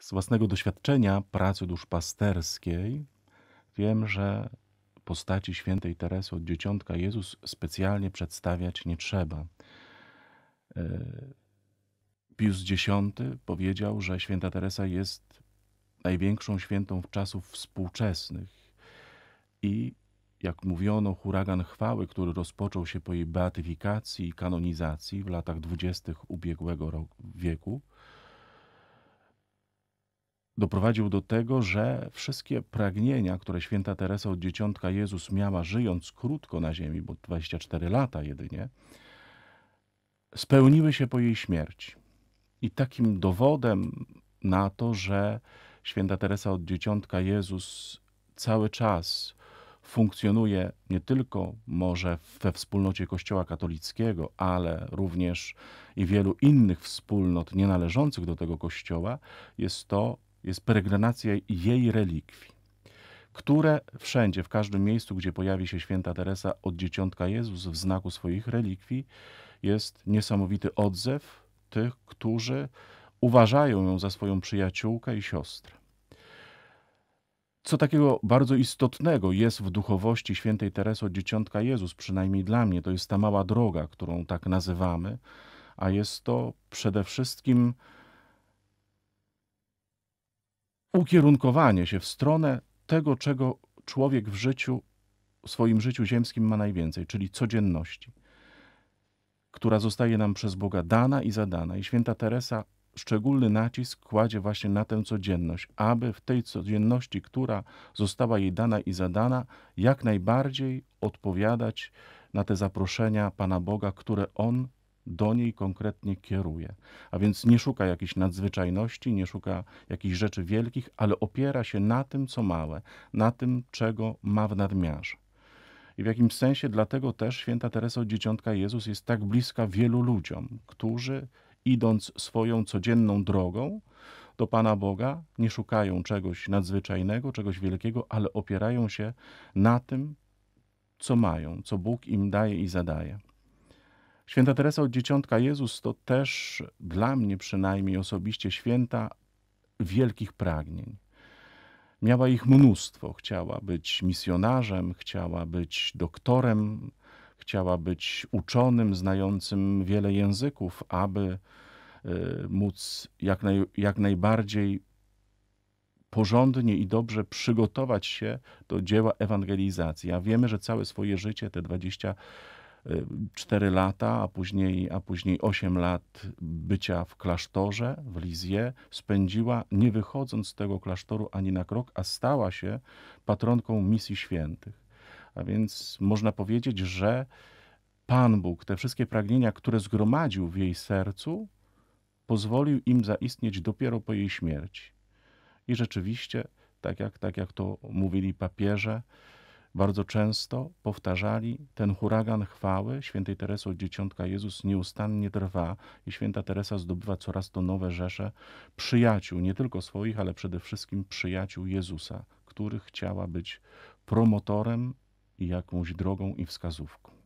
Z własnego doświadczenia pracy duszpasterskiej wiem, że postaci świętej Teresy od dzieciątka Jezus specjalnie przedstawiać nie trzeba. E, Pius X powiedział, że święta Teresa jest największą świętą w czasów współczesnych i jak mówiono, huragan chwały, który rozpoczął się po jej beatyfikacji i kanonizacji w latach dwudziestych ubiegłego wieku, doprowadził do tego, że wszystkie pragnienia, które święta Teresa od dzieciątka Jezus miała, żyjąc krótko na ziemi, bo 24 lata jedynie, spełniły się po jej śmierci. I takim dowodem na to, że święta Teresa od dzieciątka Jezus cały czas funkcjonuje nie tylko może we wspólnocie Kościoła katolickiego, ale również i wielu innych wspólnot nienależących do tego Kościoła, jest to, jest peregrinacja jej relikwii, które wszędzie, w każdym miejscu, gdzie pojawi się święta Teresa od dzieciątka Jezus w znaku swoich relikwii, jest niesamowity odzew tych, którzy uważają ją za swoją przyjaciółkę i siostrę. Co takiego bardzo istotnego jest w duchowości świętej Teresy od dzieciątka Jezus, przynajmniej dla mnie, to jest ta mała droga, którą tak nazywamy, a jest to przede wszystkim ukierunkowanie się w stronę tego, czego człowiek w życiu, w swoim życiu ziemskim ma najwięcej, czyli codzienności, która zostaje nam przez Boga dana i zadana. I święta Teresa szczególny nacisk kładzie właśnie na tę codzienność, aby w tej codzienności, która została jej dana i zadana, jak najbardziej odpowiadać na te zaproszenia Pana Boga, które On do niej konkretnie kieruje. A więc nie szuka jakichś nadzwyczajności, nie szuka jakichś rzeczy wielkich, ale opiera się na tym, co małe, na tym, czego ma w nadmiarze. I w jakimś sensie dlatego też święta Teresa od Dzieciątka Jezus jest tak bliska wielu ludziom, którzy idąc swoją codzienną drogą do Pana Boga, nie szukają czegoś nadzwyczajnego, czegoś wielkiego, ale opierają się na tym, co mają, co Bóg im daje i zadaje. Święta Teresa od Dzieciątka Jezus to też dla mnie przynajmniej osobiście święta wielkich pragnień. Miała ich mnóstwo. Chciała być misjonarzem, chciała być doktorem, chciała być uczonym znającym wiele języków, aby e, móc jak, naj, jak najbardziej porządnie i dobrze przygotować się do dzieła ewangelizacji. A wiemy, że całe swoje życie, te 20 4 lata, a później, a później 8 lat bycia w klasztorze w Lizie spędziła, nie wychodząc z tego klasztoru ani na krok, a stała się patronką misji świętych. A więc można powiedzieć, że Pan Bóg, te wszystkie pragnienia, które zgromadził w jej sercu, pozwolił im zaistnieć dopiero po jej śmierci. I rzeczywiście, tak jak, tak jak to mówili papieże, bardzo często powtarzali ten huragan chwały świętej Teresy od Dzieciątka Jezus nieustannie trwa i święta Teresa zdobywa coraz to nowe rzesze przyjaciół, nie tylko swoich, ale przede wszystkim przyjaciół Jezusa, który chciała być promotorem i jakąś drogą i wskazówką.